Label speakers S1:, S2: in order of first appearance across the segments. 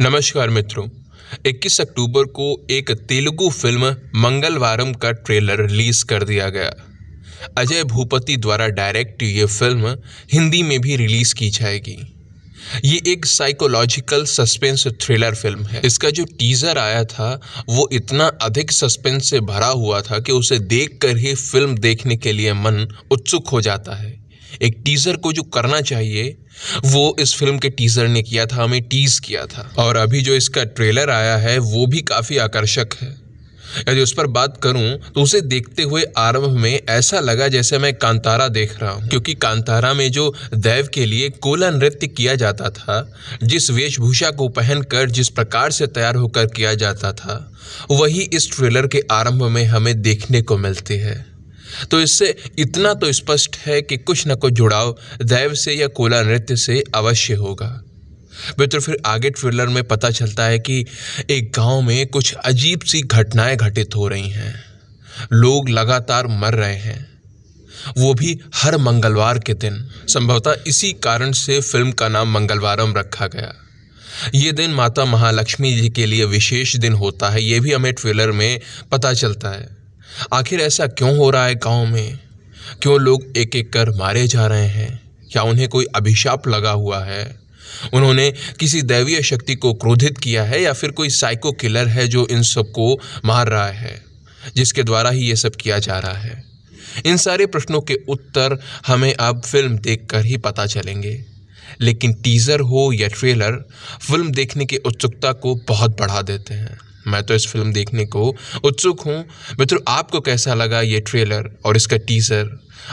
S1: नमस्कार मित्रों 21 अक्टूबर को एक तेलुगु फिल्म मंगलवारम का ट्रेलर रिलीज कर दिया गया अजय भूपति द्वारा डायरेक्ट ये फिल्म हिंदी में भी रिलीज की जाएगी ये एक साइकोलॉजिकल सस्पेंस थ्रिलर फिल्म है इसका जो टीज़र आया था वो इतना अधिक सस्पेंस से भरा हुआ था कि उसे देखकर ही फिल्म देखने के लिए मन उत्सुक हो जाता है एक टीज़र को जो करना चाहिए वो इस फिल्म के टीज़र ने किया था हमें टीज़ किया था और अभी जो इसका ट्रेलर आया है वो भी काफ़ी आकर्षक है यदि उस पर बात करूं तो उसे देखते हुए आरंभ में ऐसा लगा जैसे मैं कांतारा देख रहा हूं क्योंकि कांतारा में जो दैव के लिए कोला नृत्य किया जाता था जिस वेशभूषा को पहनकर जिस प्रकार से तैयार होकर किया जाता था वही इस ट्रेलर के आरंभ में हमें देखने को मिलती है तो इससे इतना तो स्पष्ट है कि कुछ न कुछ जुड़ाव दैव से या कोला नृत्य से अवश्य होगा मित्र फिर आगे ट्रिलर में पता चलता है कि एक गांव में कुछ अजीब सी घटनाएं घटित हो रही हैं लोग लगातार मर रहे हैं वो भी हर मंगलवार के दिन संभवतः इसी कारण से फिल्म का नाम मंगलवारम रखा गया ये दिन माता महालक्ष्मी जी के लिए विशेष दिन होता है ये भी हमें ट्रेलर में पता चलता है आखिर ऐसा क्यों हो रहा है गांव में क्यों लोग एक एक कर मारे जा रहे हैं क्या उन्हें कोई अभिशाप लगा हुआ है उन्होंने किसी दैवीय शक्ति को क्रोधित किया है या फिर कोई साइको किलर है जो इन सबको मार रहा है जिसके द्वारा ही ये सब किया जा रहा है इन सारे प्रश्नों के उत्तर हमें अब फिल्म देखकर ही पता चलेंगे लेकिन टीज़र हो या ट्रेलर फिल्म देखने की उत्सुकता को बहुत बढ़ा देते हैं मैं तो इस फिल्म देखने को उत्सुक हूँ मित्रों आपको कैसा लगा ये ट्रेलर और इसका टीज़र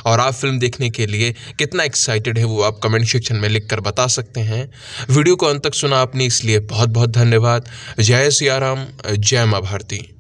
S1: और आप फिल्म देखने के लिए कितना एक्साइटेड है वो आप कमेंट सेक्शन में लिख कर बता सकते हैं वीडियो को अंत तक सुना आपने इसलिए बहुत बहुत धन्यवाद जय सियाराम जय माँ भारती